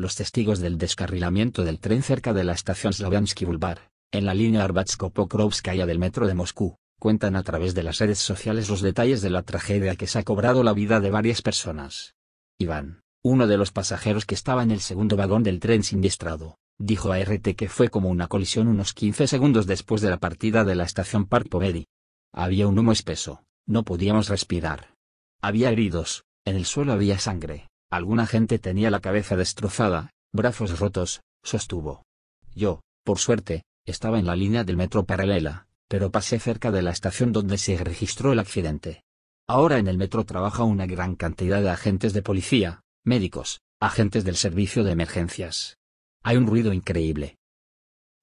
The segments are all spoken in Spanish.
los testigos del descarrilamiento del tren cerca de la estación Slavyansky Boulevard, en la línea Arbatsko-Pokrovskaya del metro de Moscú, cuentan a través de las redes sociales los detalles de la tragedia que se ha cobrado la vida de varias personas. Iván, uno de los pasajeros que estaba en el segundo vagón del tren siniestrado, dijo a RT que fue como una colisión unos 15 segundos después de la partida de la estación Park Poveri. Había un humo espeso, no podíamos respirar. Había heridos, en el suelo había sangre. Alguna gente tenía la cabeza destrozada, brazos rotos, sostuvo. Yo, por suerte, estaba en la línea del metro paralela, pero pasé cerca de la estación donde se registró el accidente. Ahora en el metro trabaja una gran cantidad de agentes de policía, médicos, agentes del servicio de emergencias. Hay un ruido increíble.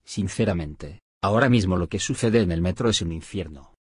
Sinceramente, ahora mismo lo que sucede en el metro es un infierno.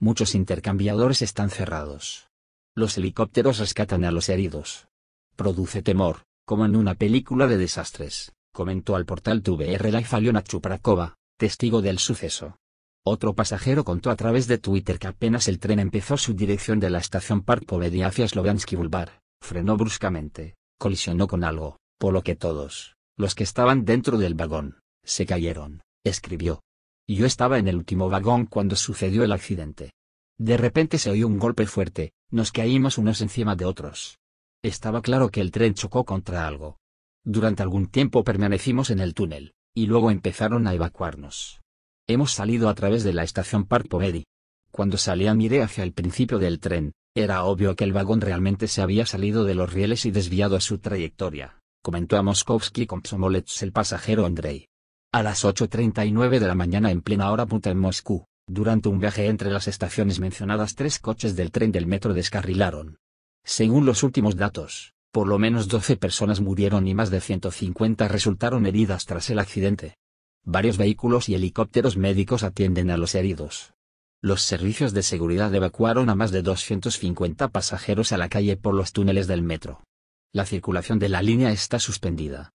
Muchos intercambiadores están cerrados. Los helicópteros rescatan a los heridos. Produce temor, como en una película de desastres, comentó al portal TVR Life Aliona Chuprakova, testigo del suceso. Otro pasajero contó a través de Twitter que apenas el tren empezó su dirección de la estación Park Povedia hacia Slovansky Boulevard, frenó bruscamente, colisionó con algo, por lo que todos, los que estaban dentro del vagón, se cayeron, escribió. Yo estaba en el último vagón cuando sucedió el accidente. De repente se oyó un golpe fuerte, nos caímos unos encima de otros, estaba claro que el tren chocó contra algo. Durante algún tiempo permanecimos en el túnel, y luego empezaron a evacuarnos. Hemos salido a través de la estación Park Povedi. Cuando salía miré hacia el principio del tren, era obvio que el vagón realmente se había salido de los rieles y desviado a su trayectoria, comentó a Moskovsky con Psomolets el pasajero Andrei. A las 8.39 de la mañana en plena hora punta en Moscú, durante un viaje entre las estaciones mencionadas tres coches del tren del metro descarrilaron, según los últimos datos, por lo menos 12 personas murieron y más de 150 resultaron heridas tras el accidente. Varios vehículos y helicópteros médicos atienden a los heridos. Los servicios de seguridad evacuaron a más de 250 pasajeros a la calle por los túneles del metro. La circulación de la línea está suspendida,